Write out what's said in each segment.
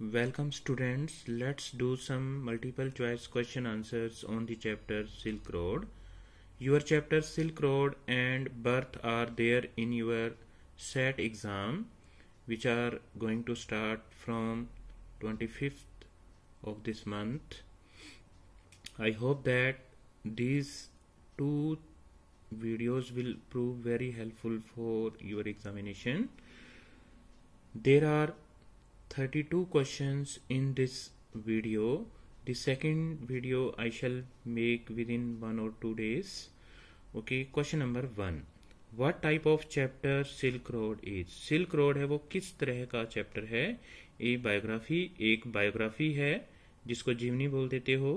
Welcome students, let's do some multiple choice question answers on the chapter Silk Road. Your chapter Silk Road and Birth are there in your SAT exam which are going to start from 25th of this month. I hope that these two videos will prove very helpful for your examination. There are 32 questions in this video the second video I shall make within one or two days okay question number one what type of chapter silk road is silk road है वो किस तरह का chapter है ये biography एक biography है जिसको जीवनी बोल देते हो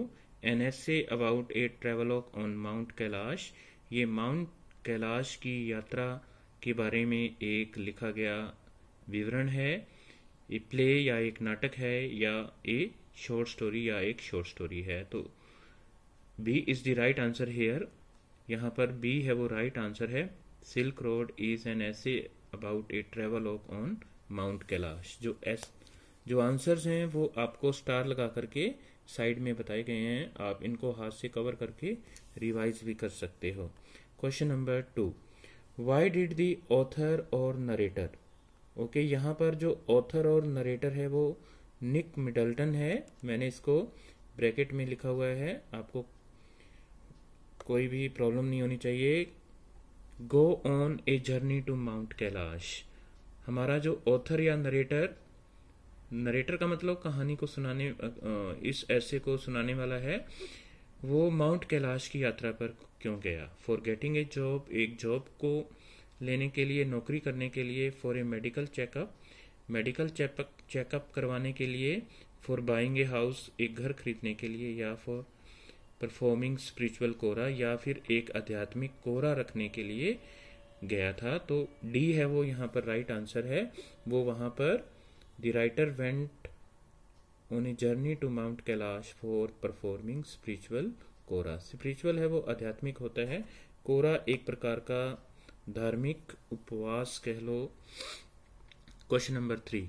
an essay about a travelogue on Mount Kailash ये माउंट कैलाश की यात्रा के बारे में एक लिखा गया विवरण है ए प्ले या एक नाटक है या ए शॉर्ट स्टोरी या एक शॉर्ट स्टोरी है तो B is the right answer here यहाँ पर बी है वो राइट right आंसर है Silk Road is an essay about a travelogue on Mount Kailash जो एस जो आंसर्स हैं वो आपको स्टार लगा करके साइड में बताए गए हैं आप इनको हाथ से कवर करके रिवाइज भी कर सकते हो question number two why did the author और नरेटर ओके okay, यहाँ पर जो ऑथर और नरेटर है वो निक मिडल्टन है मैंने इसको ब्रैकेट में लिखा हुआ है आपको कोई भी प्रॉब्लम नहीं होनी चाहिए go on a journey to mount Kailash हमारा जो ऑथर या नरेटर नरेटर का मतलब कहानी को सुनाने इस ऐसे को सुनाने वाला है वो माउंट कैलाश की यात्रा पर क्यों गया फॉर गेटिंग ए जॉब एक जॉब को लेने के लिए नौकरी करने के लिए for a medical checkup medical checkup करवाने के लिए फॉर बाइंग ए हाउस एक घर खरीदने के लिए या फॉर परफॉर्मिंग स्पिरिचुअल कोरा या फिर एक आध्यात्मिक कोरा रखने के लिए गया था तो डी है वो यहाँ पर राइट आंसर है वो वहाँ पर the writer went on a journey to mount Kailash for performing spiritual कोरा स्पिरिचुअल है वो आध्यात्मिक होता है कोरा एक प्रकार का धार्मिक उपवास कह लो question number three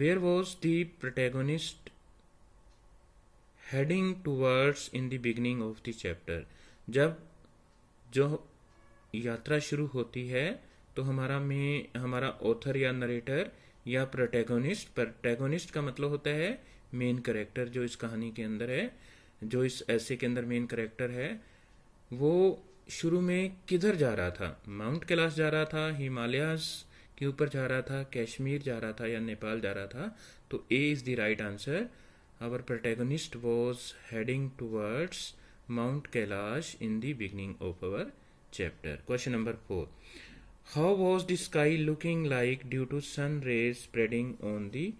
where was the protagonist heading towards in the beginning of the chapter जब जो यात्रा शुरू होती है तो हमारा में हमारा ऑथर या नरेटर या प्रोटेगोनिस्ट प्रोटेगोनिस्ट का मतलब होता है मेन करेक्टर जो इस कहानी के अंदर है जो इस ऐसे के अंदर मेन करेक्टर है वो शुरू में किधर जा रहा था माउंट कैलाश जा रहा था हिमालयस के ऊपर जा रहा था कश्मीर जा रहा था या नेपाल जा रहा था तो A is the right answer our protagonist was heading towards Mount Kailash in the beginning of our chapter question number four how was the sky looking like due to sun rays spreading on the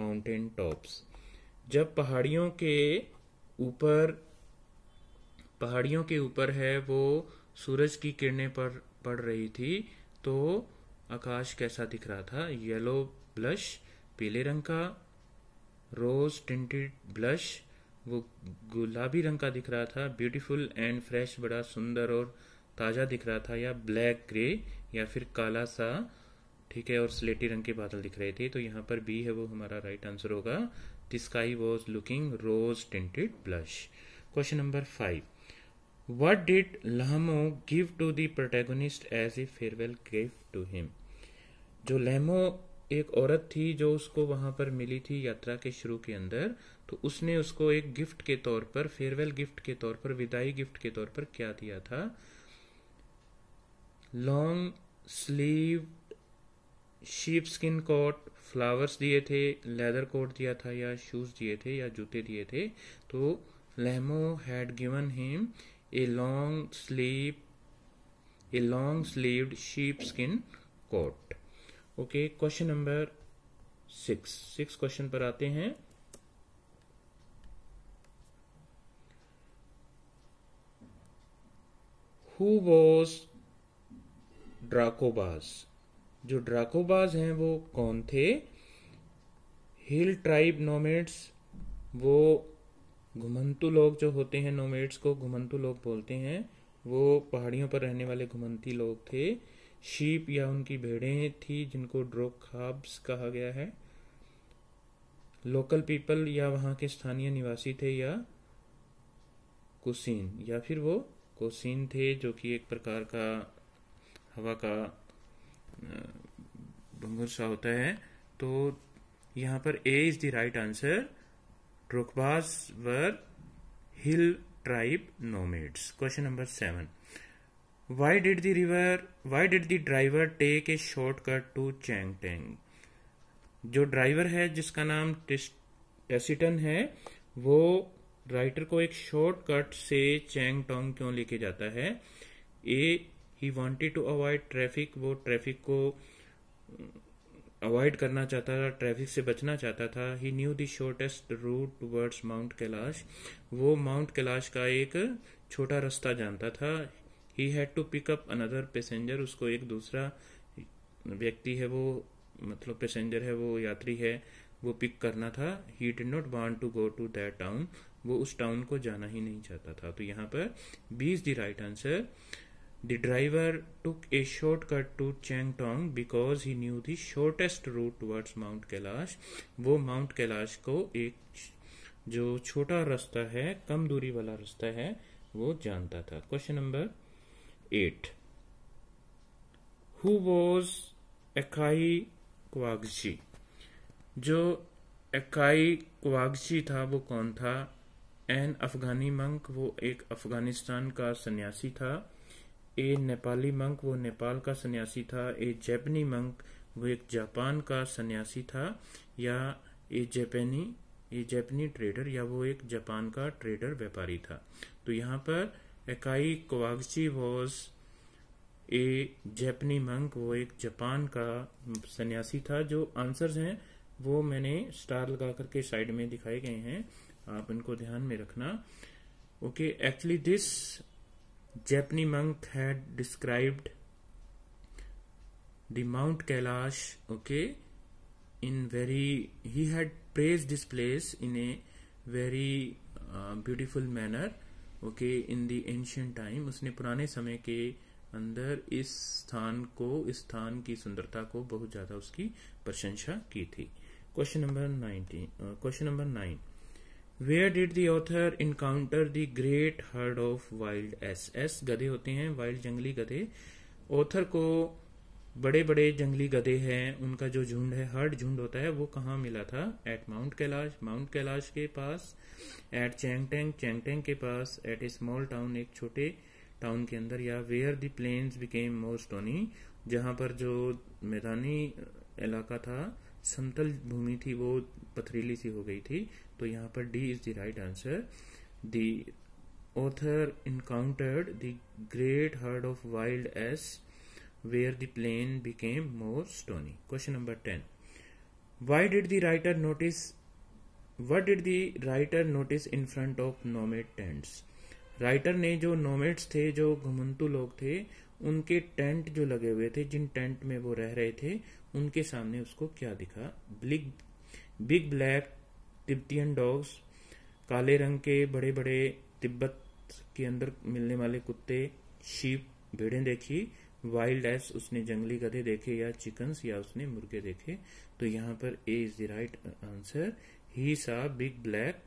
mountain tops जब पहाड़ियों के ऊपर पहाड़ियों के ऊपर है वो सूरज की किरणें पर पड़ रही थी तो आकाश कैसा दिख रहा था येलो ब्लश पीले रंग का रोज टिंटेड ब्लश वो गुलाबी रंग का दिख रहा था ब्यूटीफुल एंड फ्रेश बड़ा सुंदर और ताज़ा दिख रहा था या ब्लैक ग्रे या फिर काला सा ठीक है और स्लेटी रंग के बादल दिख रहे थे तो यहाँ पर बी है वो हमारा राइट आंसर होगा the sky was looking rose tinted blush question number five what did Lhamo give to the protagonist as a farewell gift to him जो लहमो एक औरत थी जो उसको वहां पर मिली थी यात्रा के शुरू के अंदर तो उसने उसको एक गिफ्ट के तौर पर फेयरवेल गिफ्ट के तौर पर विदाई गिफ्ट के तौर पर क्या दिया था long sleeve sheep skin coat flowers दिए थे लेदर कोट दिया था या शूज दिए थे या जूते दिए थे तो Lhamo had given him a long sleeve a long sleeved sleeved sheepskin coat okay question number six six question पर आते हैं हु वॉज ड्राकोबाज जो ड्राकोबाज हैं वो कौन थे हिल ट्राइब नोमेट्स वो घुमंतु लोग जो होते हैं नोमेड्स को घुमंतु लोग बोलते हैं वो पहाड़ियों पर रहने वाले घुमंती लोग थे शीप या उनकी भेड़ें थी जिनको ड्रोखाब्स कहा गया है लोकल पीपल या वहाँ के स्थानीय निवासी थे या कुसीन या फिर वो कोसीन थे जो कि एक प्रकार का हवा का भंगुर सा होता है तो यहाँ पर A is the right answer Trokbas were hill tribe nomads. Question number seven. Why did the river? Why did the driver take a shortcut to Changteng? जो ड्राइवर है जिसका नाम टेसिटन है वो राइटर को एक शॉर्टकट से चैंग टोंग क्यों लेके जाता है A he wanted to avoid traffic वो ट्रैफिक को अवॉइड करना चाहता था ट्रैफिक से बचना चाहता था he knew the shortest route towards Mount Kailash वो माउंट कैलाश का एक छोटा रास्ता जानता था he had to pick up another passenger उसको एक दूसरा व्यक्ति है वो मतलब पैसेंजर है वो यात्री है वो पिक करना था he did not want to go to that town वो उस टाउन को जाना ही नहीं चाहता था तो यहाँ पर B is the right answer The driver took a shortcut to Changtong because he knew the shortest route towards Mount Kailash. वो माउंट कैलाश को एक जो छोटा रास्ता है कम दूरी वाला रास्ता है वो जानता था question number eight who was Ekai Kawaguchi जो एकाई क्वागजी था वो कौन था एन अफगानी मंक वो एक अफगानिस्तान का सन्यासी था ए नेपाली मंक वो नेपाल का सन्यासी था ए जैपनी मंक वो एक जापान का सन्यासी था या ए जैपनी ये जैपनी ट्रेडर या वो एक जापान का ट्रेडर व्यापारी था तो यहाँ पर Ekai Kawaguchi was a Japanese monk वो एक जापान का सन्यासी था जो आंसर्स हैं वो मैंने स्टार लगा करके साइड में दिखाए गए हैं आप इनको ध्यान में रखना okay actually this Japanese monk had described the Mount Kailash, okay, in very, he had praised this place in a very uh, beautiful manner, okay, in the ancient time. उसने पुराने समय के अंदर इस स्थान को, इस स्थान की सुंदरता को बहुत ज़्यादा उसकी प्रशंसा की थी. Question number 19, uh, question number 9. Where did the author encounter the great herd of wild ass ass गधे होते हैं वाइल्ड जंगली गधे ऑथर को बड़े बड़े जंगली गधे हैं उनका जो झुंड है हर्ड झुंड होता है वो कहाँ मिला था at mount Kailash mount Kailash के पास एट चैंगटेंग चैंगटेंग के पास एट ए स्मॉल टाउन एक छोटे टाउन के अंदर या where the plains became more stony जहाँ पर जो मैदानी इलाका था समतल भूमि थी वो पथरीली सी हो गई थी तो यहाँ पर D is the right answer the author encountered the great herd of wild ass where the plain became more stony question number ten why did the writer notice what did the writer notice in front of nomad tents writer ने जो nomads थे जो घुमंतु लोग थे उनके tent जो लगे हुए थे जिन टेंट में वो रह रहे थे उनके सामने उसको क्या दिखा बिग ब्लैक तिब्बतियन डॉग्स काले रंग के बड़े बड़े तिब्बत के अंदर मिलने वाले कुत्ते शीप भेड़े देखी वाइल्ड एस उसने जंगली गधे देखे या चिकन्स या उसने मुर्गे देखे तो यहाँ पर A is the right answer he saw big black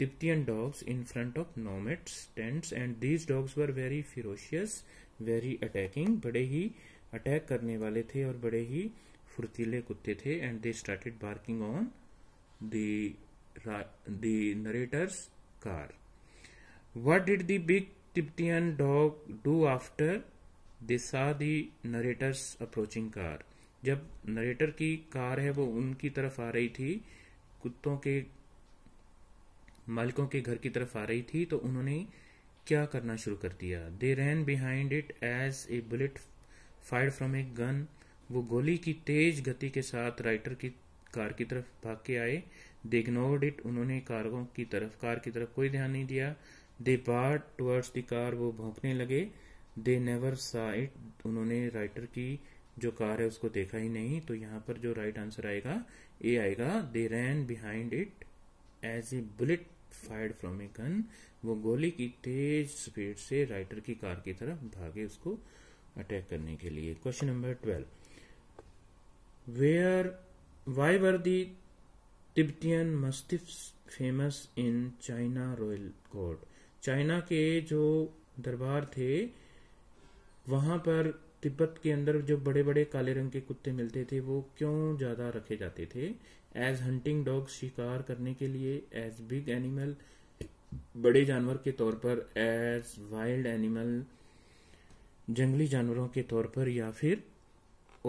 Tibetan dogs in front of nomads tents and these dogs were very ferocious very attacking बड़े ही अटैक करने वाले थे और बड़े ही फुर्तीले कुत्ते थे and they started barking on the the narrator's car. What did the big Tibetan dog do after they saw the narrator's approaching car? जब नरेटर की कार है वो उनकी तरफ आ रही थी कुत्तों के मालिकों के घर की तरफ आ रही थी तो उन्होंने क्या करना शुरू कर दिया they ran behind it as a bullet fire from a gun वो गोली की तेज गति के साथ राइटर की कार की तरफ भाग के आए दे इग्नोर्ड इट उन्होंने कार्गो की तरफ कार की तरफ कोई ध्यान नहीं दिया they barked towards the car वो भोंकने लगे दे नेवर सा इट उन्होंने राइटर की जो कार है उसको देखा ही नहीं तो यहाँ पर जो राइट आंसर आएगा ए आएगा they ran behind it as a bullet fired from a gun वो गोली की तेज स्पीड से राइटर की कार की तरफ भागे उसको अटैक करने के लिए question number twelve where why were the Tibetan mastiff famous in China royal court China के जो दरबार थे वहां पर तिब्बत के अंदर जो बड़े बड़े काले रंग के कुत्ते मिलते थे वो क्यों ज्यादा रखे जाते थे एज हंटिंग डॉग शिकार करने के लिए एज बिग एनिमल बड़े जानवर के तौर पर एज वाइल्ड एनिमल जंगली जानवरों के तौर पर या फिर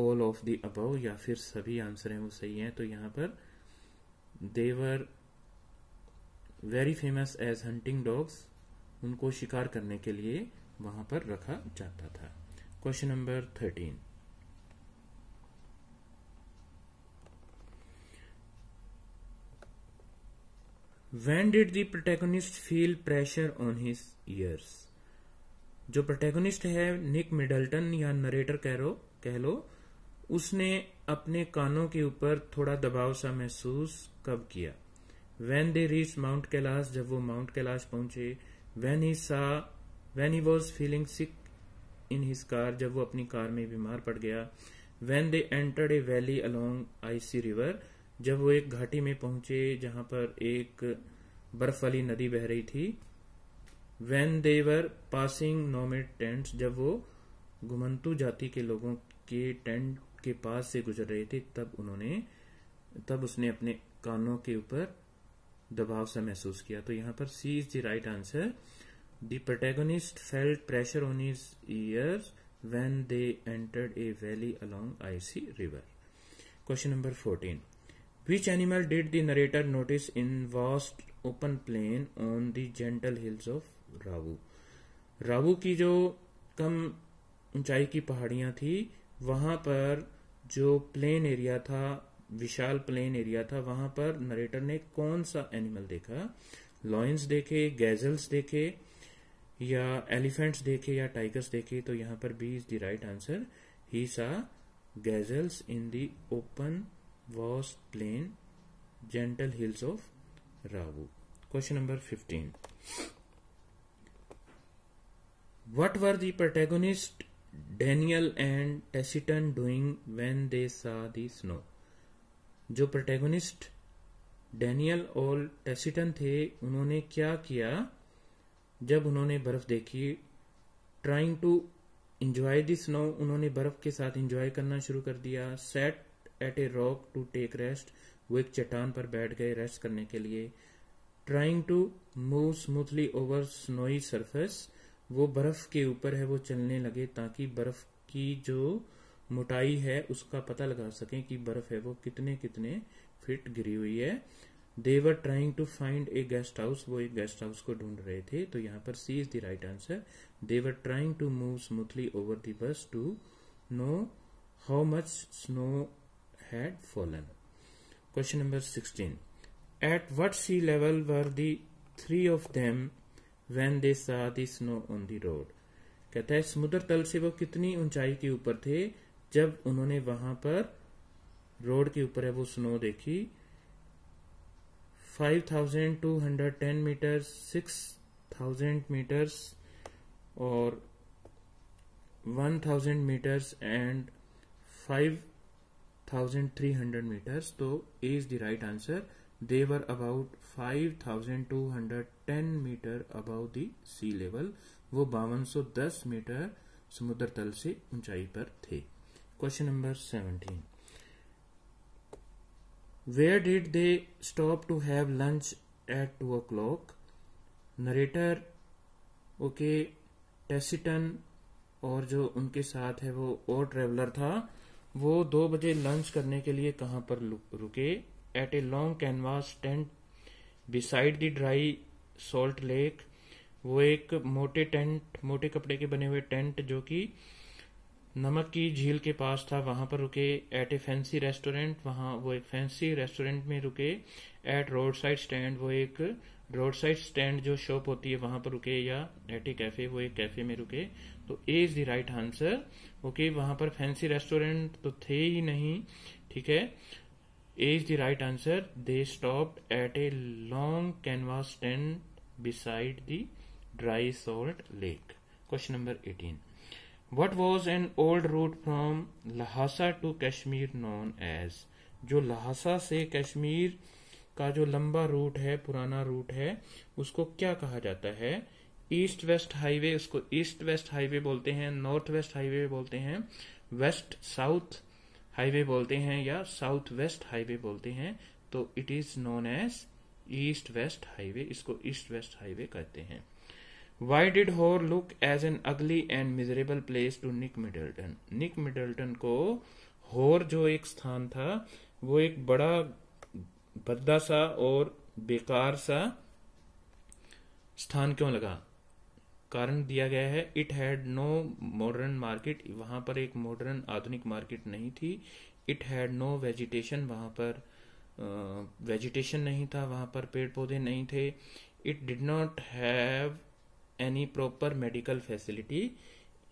ऑल ऑफ द अबव या फिर सभी आंसर हैं वो सही हैं तो यहाँ पर they were very famous as hunting dogs उनको शिकार करने के लिए वहां पर रखा जाता था question number thirteen when did the protagonist feel pressure on his ears जो प्रोटेगोनिस्ट है निक मिडल्टन या नरेटर कह रो कह लो उसने अपने कानों के ऊपर थोड़ा दबाव सा महसूस कब किया when they reach mount Kailash जब वो माउंट कैलाश पहुंचे when he saw when he was feeling sick in his car जब वो अपनी कार में बीमार पड़ गया when they entered a valley along icy river जब वो एक घाटी में पहुंचे जहां पर एक बर्फ वाली नदी बह रही थी when they were passing nomad tents जब वो घुमंतु जाति के लोगों के टेंट के पास से गुजर रहे थे तब उन्होंने तब उसने अपने कानों के ऊपर दबाव सा महसूस किया तो यहां पर C is the right answer protagonist felt pressure on his ears when they entered a valley along icy river question number fourteen which animal did the narrator notice in vast open plain on the gentle hills of Rabu Rabu की जो कम ऊंचाई की पहाड़ियां थी वहां पर जो plain area था विशाल प्लेन एरिया था वहां पर नरेटर ने कौन सा एनिमल देखा लॉयंस देखे गैजल्स देखे या एलिफेंट्स देखे या टाइगर्स देखे तो यहां पर B is the right answer he saw gazelles in the open vast plain gentle hills of Rabu question number fifteen what were the protagonist Daniel and Tsetan doing when they saw the snow जो protagonist Daniel और Tsetan थे उन्होंने क्या किया जब उन्होंने बर्फ देखी trying to enjoy the snow उन्होंने बर्फ के साथ इंजॉय करना शुरू कर दिया sat at a rock to take rest वो एक चट्टान पर बैठ गए रेस्ट करने के लिए trying to move smoothly over snowy surface वो बर्फ के ऊपर है वो चलने लगे ताकि बर्फ की जो मोटाई है उसका पता लगा सकें कि बर्फ है वो कितने कितने फिट गिरी हुई है they were trying to find a guest house वो एक गेस्ट हाउस को ढूंढ रहे थे तो यहाँ पर C is the right answer they were trying to move smoothly over the bus to know how much snow had fallen question number sixteen at what sea level were the three of them when they saw the snow on the road कहता है समुद्र तल से वो कितनी ऊंचाई के ऊपर थे जब उन्होंने वहां पर रोड के ऊपर है वो स्नो देखी 5,210 मीटर 6,000 मीटर्स और 1,000 मीटर्स एंड 5,300 मीटर्स तो is the right answer they were about 5210 meter above the sea level वो बावन मीटर समुद्र तल से ऊंचाई पर थे question number seventeen where did they stop to have lunch at two o'clock narrator okay Tsetan और जो उनके साथ है वो और ट्रेवलर था वो दो बजे लंच करने के लिए कहाँ पर रुके at a long canvas tent beside the dry salt lake वो एक मोटे टेंट मोटे कपड़े के बने हुए टेंट जो कि नमक की झील के पास था वहाँ पर रुके एट ए फैंसी रेस्टोरेंट वहाँ वो एक फैंसी रेस्टोरेंट में रुके एट रोड साइड स्टैंड वो एक रोड साइड स्टैंड जो शॉप होती है वहाँ पर रुके या एट ए कैफे वो एक कैफे में रुके तो A is the right answer okay वहाँ पर फैंसी रेस्टोरेंट तो थे ही नहीं ठीक है A is the right answer they stop at a long canvas stand beside the dry salt lake question number eighteen what was an old route from Lhasa to Kashmir known as जो Lhasa से कश्मीर का जो लंबा root है पुराना root है उसको क्या कहा जाता है ईस्ट वेस्ट हाईवे उसको ईस्ट वेस्ट हाईवे बोलते हैं नॉर्थ वेस्ट हाईवे बोलते हैं वेस्ट साउथ हाईवे बोलते हैं या साउथ वेस्ट हाईवे बोलते हैं तो it is known as east west highway इसको ईस्ट वेस्ट हाईवे कहते हैं why did Hor look as an ugly and miserable place to Nick Middleton Nick Middleton को होर जो एक स्थान था वो एक बड़ा भद्दा सा और बेकार सा स्थान क्यों लगा कारण दिया गया है it had no modern market वहां पर एक मॉडर्न आधुनिक मार्केट नहीं थी इट हैड नो वेजिटेशन वहां पर वेजिटेशन नहीं था वहां पर पेड़ पौधे नहीं थे it did not have any proper medical facility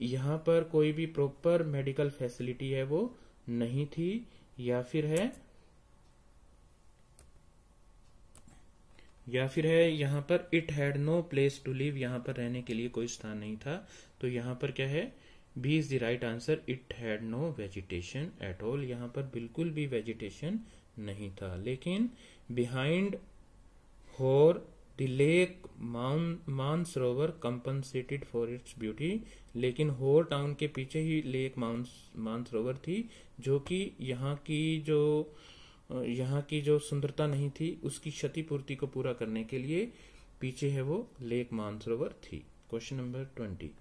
यहाँ पर कोई भी प्रॉपर मेडिकल फैसिलिटी है वो नहीं थी या फिर है या फिर है यहाँ पर it had no place to live यहाँ पर रहने के लिए कोई स्थान नहीं था तो यहाँ पर क्या है B is the right answer it had no vegetation at all यहाँ पर बिल्कुल भी वेजिटेशन नहीं था लेकिन behind Hor the lake Mansarovar compensated for its beauty लेकिन होर टाउन के पीछे ही लेक मानसरोवर थी जो कि यहाँ की जो यहाँ की जो सुंदरता नहीं थी उसकी क्षतिपूर्ति को पूरा करने के लिए पीछे है वो लेक मानसरोवर थी question number twenty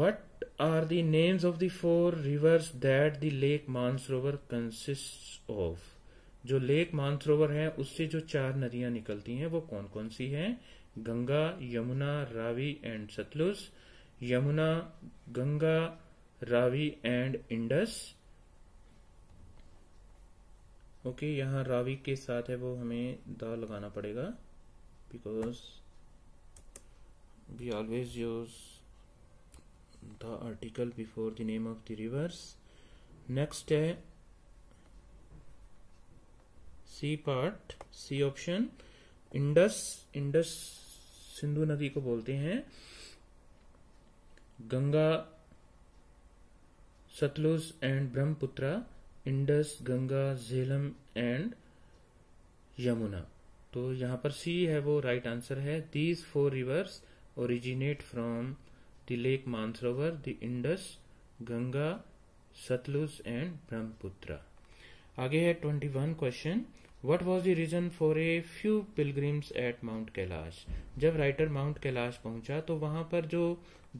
what are the names of the four rivers that the lake Mansarovar consist of जो लेक मानसरोवर है उससे जो चार नदियां निकलती हैं वो कौन कौन सी हैं Ganga Yamuna Ravi and Sutlej Yamuna Ganga Ravi and Indus okay okay, यहाँ रावी के साथ है वो हमें द लगाना पड़ेगा because we always use the article before the name of the rivers next है C part C option Indus Indus Sindhu नदी को बोलते हैं Ganga Sutlej and Brahmaputra Indus Ganga Jhelum and Yamuna तो यहां पर सी है वो राइट right आंसर है these four rivers originate from the lake Mansarovar the Indus Ganga Sutlej and Brahmaputra आगे है twenty one question what was the reason for a few pilgrims at mount Kailash जब राइटर माउंट कैलाश पहुंचा तो वहां पर जो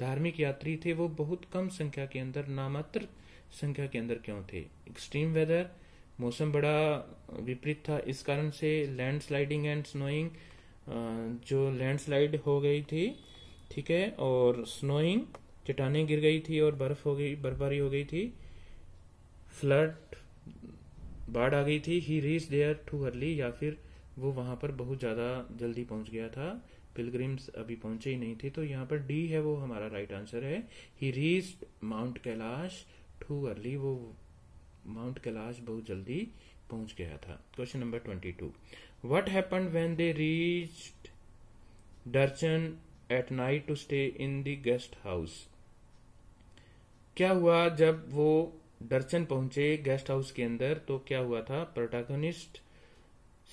धार्मिक यात्री थे वो बहुत कम संख्या के अंदर नामात्र संख्या के अंदर क्यों थे एक्सट्रीम वेदर मौसम बड़ा विपरीत था इस कारण से लैंड स्लाइडिंग एंड स्नोइंग जो लैंडस्लाइड हो गई थी ठीक है और स्नोइंग चट्टाने गिर गई थी और बर्फ हो गई बर्फबारी हो गई थी फ्लड बाढ़ आ गई थी he reach there too early या फिर वो वहां पर बहुत ज़्यादा जल्दी पहुंच गया था पिलग्रिम्स अभी पहुंचे ही नहीं थे तो यहाँ पर डी है वो हमारा राइट आंसर है he reach mount Kailash too early वो माउंट कैलाश बहुत जल्दी पहुंच गया था question number twenty two what happen when they reach Darchen at night to stay in the guest house क्या हुआ जब वो दर्शन पहुंचे गेस्ट हाउस के अंदर तो क्या हुआ था प्रोटैगनिस्ट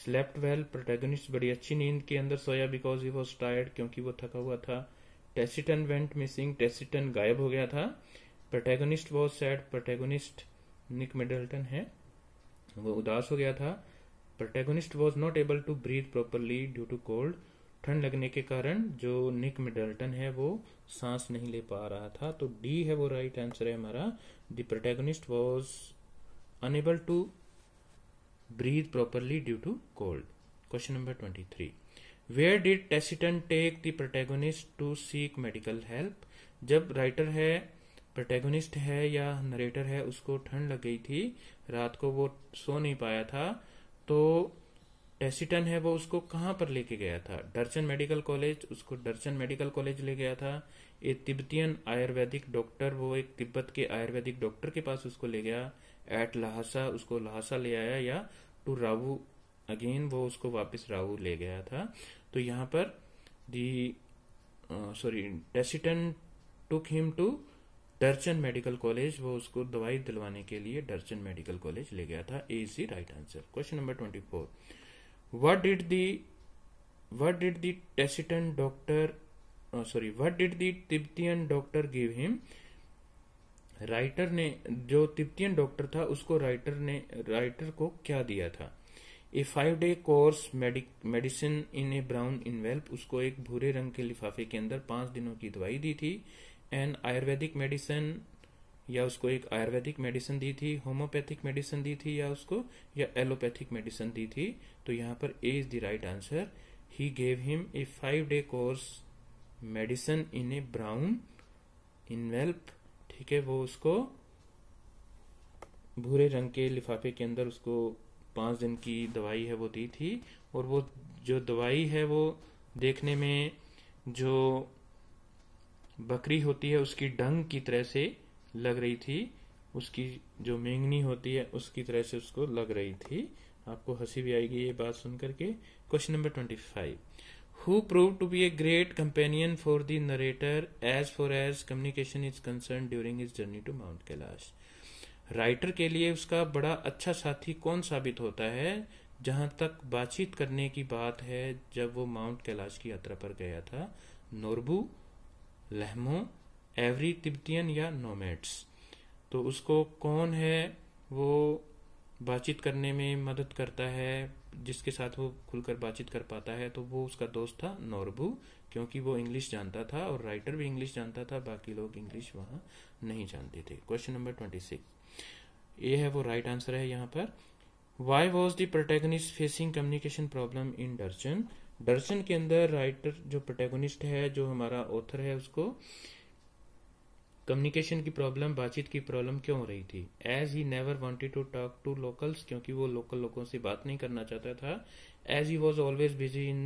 स्लेप्ट वेल प्रोटैगनिस्ट बड़ी अच्छी नींद के अंदर सोया बिकॉज ही वॉज टायर्ड क्योंकि वो थका हुआ था टेसिटन वेंट मिसिंग टेसिटन गायब हो गया था protagonist was sad protagonist Nick Middleton है वो उदास हो गया था protagonist was not able to breathe properly due to cold ठंड लगने के कारण जो निक मिडल्टन है वो सांस नहीं ले पा रहा था तो डी है वो राइट आंसर है हमारा the protagonist was unable to breathe properly due to cold question number twenty three where did Tsetan take the protagonist to seek medical help जब राइटर है प्रोटेगोनिस्ट है या नरेटर है उसको ठंड लग गई थी रात को वो सो नहीं पाया था तो टेसिटन है वो उसको कहाँ पर लेके गया था डर्चन मेडिकल कॉलेज उसको डर्चन मेडिकल कॉलेज ले गया था ए तिब्बतियन आयुर्वेदिक डॉक्टर वो एक तिब्बत के आयुर्वेदिक डॉक्टर के पास उसको ले गया एट लहासा उसको लहासा ले आया या टू राहू अगेन वो उसको वापस राहू ले गया था तो यहाँ पर the sorry Tsetan took him to Darchen medical college वो उसको दवाई दिलवाने के लिए डर्चन मेडिकल कॉलेज ले गया था A is right answer question number twenty four what did the what did the Tacitan doctor oh, sorry what did the Tibetan doctor give him writer ने जो तिब्बतियन डॉक्टर था उसको राइटर ने writer को क्या दिया था a five day course medicine in a brown envelope उसको एक भूरे रंग के लिफाफे के अंदर पांच दिनों की दवाई दी थी एंड आयुर्वेदिक मेडिसिन या उसको एक आयुर्वेदिक मेडिसिन दी थी होम्योपैथिक मेडिसिन दी थी या उसको या एलोपैथिक मेडिसिन दी थी तो यहाँ पर A is the right answer he gave him a five day course medicine in a brown envelope ठीक है वो उसको भूरे रंग के लिफाफे के अंदर उसको पाँच दिन की दवाई है वो दी थी और वो जो दवाई है वो देखने में जो बकरी होती है उसकी डंग की तरह से लग रही थी उसकी जो मेंगनी होती है उसकी तरह से उसको लग रही थी आपको हंसी भी आएगी ये बात सुन करके question number twenty five who prove to be a great companion for the narrator as for as communication is concern during his journey to mount Kailash writer के लिए उसका बड़ा अच्छा साथी कौन साबित होता है जहां तक बातचीत करने की बात है जब वो माउंट कैलाश की यात्रा पर गया था नोरबू लहमो एवरी तिब्बतियन या नोमेट्स तो उसको कौन है वो बातचीत करने में मदद करता है जिसके साथ वो खुलकर बातचीत कर पाता है तो वो उसका दोस्त था नोरबू क्योंकि वो इंग्लिश जानता था और राइटर भी इंग्लिश जानता था बाकी लोग इंग्लिश वहां नहीं जानते थे क्वेश्चन नंबर ट्वेंटी सिक्स ये है वो राइट right आंसर है यहाँ पर why was the protagonist facing communication problem in Darchen Darchen के अंदर राइटर जो प्रोटेगोनिस्ट है जो हमारा ऑथर है उसको कम्युनिकेशन की प्रॉब्लम बातचीत की प्रॉब्लम क्यों हो रही थी as he never wanted to talk to locals क्योंकि वो लोकल लोगों से बात नहीं करना चाहता था as he was always busy in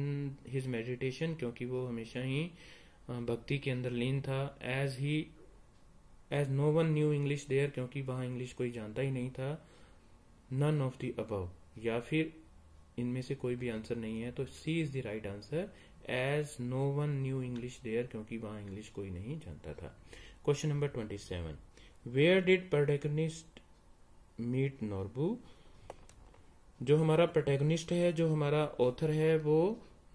his meditation क्योंकि वो हमेशा ही भक्ति के अंदर लीन था as he as no one knew English there क्योंकि वहाँ इंग्लिश कोई जानता ही नहीं था नन ऑफ द अबव या फिर इनमें से कोई भी आंसर नहीं है तो C is the right answer as no one knew English there क्योंकि वहाँ इंग्लिश कोई नहीं जानता था number twenty seven where did protagonist meet Norbu? जो हमारा प्रोटेगनिस्ट है जो हमारा ऑथर है वो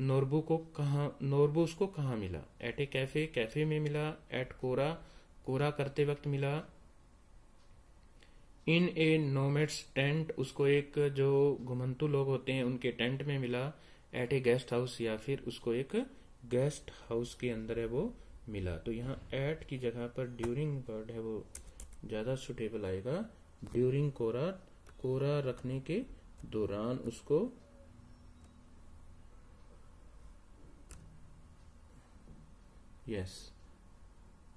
नोरबू को कहा नोरबू उसको कहा मिला एट ए कैफे कैफे में मिला एट कोरा कोरा करते वक्त मिला इन ए नोमेट्स टेंट उसको एक जो घुमंतु लोग होते हैं उनके टेंट में मिला एट ए गेस्ट हाउस या फिर उसको एक गेस्ट हाउस के अंदर है वो मिला तो यहाँ एट की जगह पर ड्यूरिंग वर्ड है वो ज़्यादा सुटेबल आएगा ड्यूरिंग कोरा कोरा रखने के दौरान उसको यस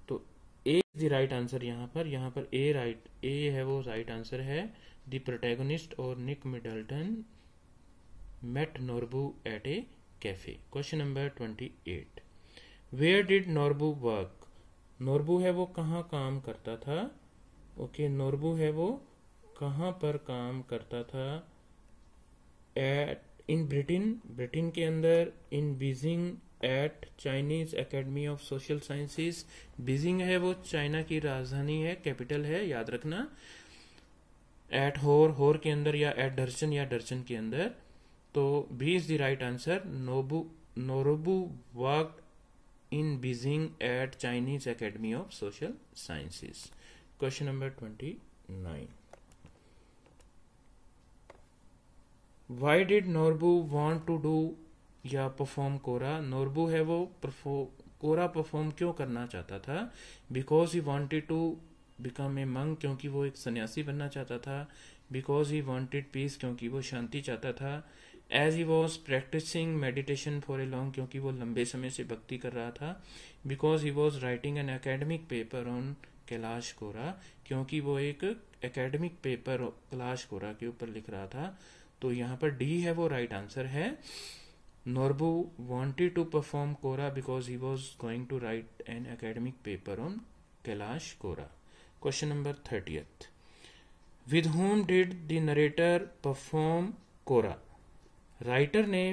तो A is the right answer यहाँ पर यहाँ पर ए राइट ए है वो राइट आंसर है द प्रोटेगोनिस्ट और Nick Middleton met Norbu at a cafe question number twenty eight where did Norbu work Norbu है वो कहाँ काम करता था ओके okay, नॉर्बू है वो कहाँ पर काम करता था एट इन ब्रिटेन ब्रिटेन के अंदर in Beijing at Chinese academy of social sciences Beijing है वो चाइना की राजधानी है कैपिटल है याद रखना एट होर होर के अंदर या एट डर्जन या डर्जन के अंदर तो B is the right answer Nobu Norbu work in Beijing at Chinese Chinese of social Social question number twenty nine why did Norbu want to do या परफॉर्म कोरा नोरबू है वो कोरा परफॉर्म क्यों करना चाहता था because he wanted to become a monk क्योंकि वो एक सन्यासी बनना चाहता था बिकॉज ही वॉन्टेड पीस क्योंकि वो शांति चाहता था as he was practising meditation for a long क्योंकि वो लंबे समय से भक्ति कर रहा था because he was writing an academic paper on Kailash kora क्योंकि वो एक एकेडमिक पेपर कैलाश कोरा के ऊपर लिख रहा था तो यहाँ पर डी है वो राइट right आंसर है Norbu wanted to perform kora because he was going to write an academic paper on Kailash kora question number thirtieth with whom did the narrator perform kora writer ने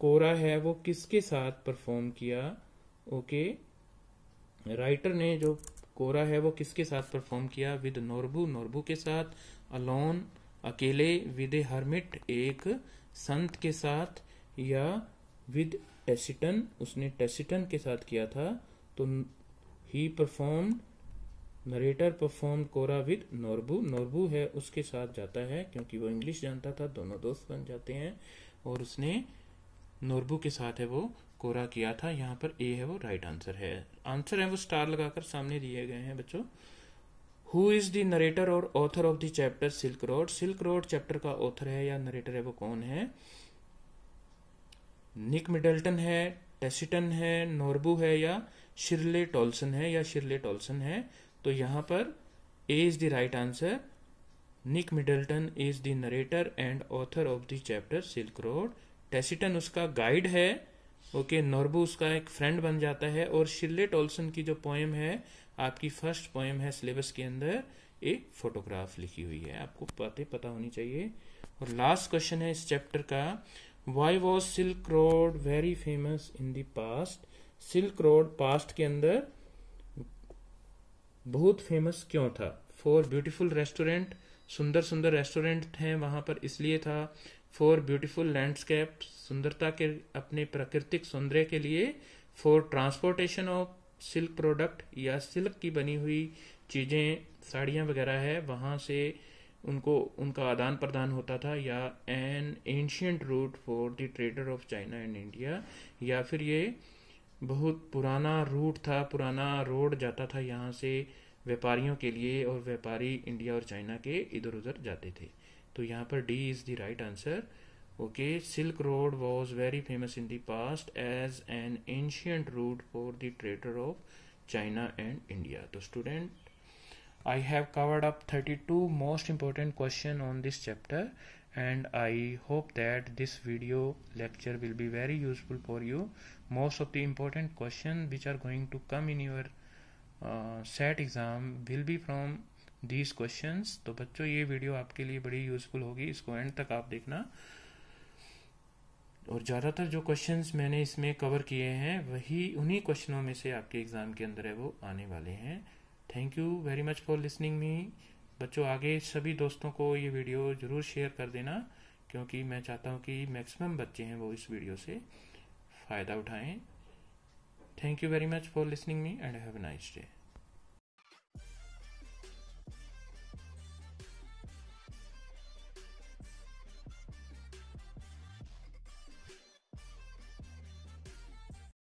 kora है वो किसके साथ perform किया okay writer ने जो कोरा है वो किसके साथ परफॉर्म किया विद नोरबू नोरबू के साथ अलोन अकेले विद ए हर्मिट एक संत के साथ या विद टेसिटन उसने टेसिटन के साथ किया था तो he perform narrator perform kora with Norbu Norbu है उसके साथ जाता है क्योंकि वो इंग्लिश जानता था दोनों दोस्त बन जाते हैं और उसने नोरबू के साथ है वो कोरा किया था यहाँ पर ए है वो राइट आंसर है आंसर है वो स्टार लगाकर सामने दिए गए हैं बच्चों हु इज द नरेटर और author of the chapter silk road silk road chapter का ऑथर है या नरेटर है वो कौन है निक मिडल्टन है टेसिटन है नोरबू है या शिरले टोल्सन है या शिरले टोल्सन है तो यहाँ पर A is the right answer Nick Middleton is the narrator and author of the chapter silk road Tsetan उसका गाइड है ओके okay, नॉर्बो उसका एक फ्रेंड बन जाता है और शिल्ले टोल्सन की जो पोएम है आपकी फर्स्ट पोएम है सिलेबस के अंदर एक फोटोग्राफ लिखी हुई है आपको बातें पता होनी चाहिए और लास्ट क्वेश्चन है इस चैप्टर का why was silk road very famous in the past silk road past के अंदर बहुत फेमस क्यों था फॉर ब्यूटिफुल रेस्टोरेंट सुंदर सुंदर रेस्टोरेंट हैं वहाँ पर इसलिए था फोर ब्यूटीफुल लैंडस्केप सुंदरता के अपने प्राकृतिक सौंदर्य के लिए for transportation of silk product या सिल्क की बनी हुई चीज़ें साड़ियाँ वगैरह है वहाँ से उनको उनका आदान प्रदान होता था या an ancient route for the trader of China and India या फिर ये बहुत पुराना रूट था पुराना रोड जाता था यहाँ से व्यापारियों के लिए और व्यापारी इंडिया और चाइना के इधर उधर जाते थे तो यहाँ पर D is the right answer okay silk road was very famous in the past as an ancient route for the trader of China and India तो student I have covered up thirty two most important question on this chapter and I hope that this video lecture will be very useful for you most of the important question which are going to come in your set exam will be from these questions तो बच्चों ये video आपके लिए बड़ी useful होगी इसको and तक आप देखना और ज़्यादातर जो क्वेश्चंस मैंने इसमें कवर किए हैं वही उन्हीं क्वेश्चनों में से आपके एग्ज़ाम के अंदर है वो आने वाले हैं thank you very much for listening me बच्चों आगे सभी दोस्तों को ये वीडियो ज़रूर शेयर कर देना क्योंकि मैं चाहता हूँ कि मैक्सिमम बच्चे हैं वो इस वीडियो से फ़ायदा उठाएं Thank you very much for listening me and have a nice day.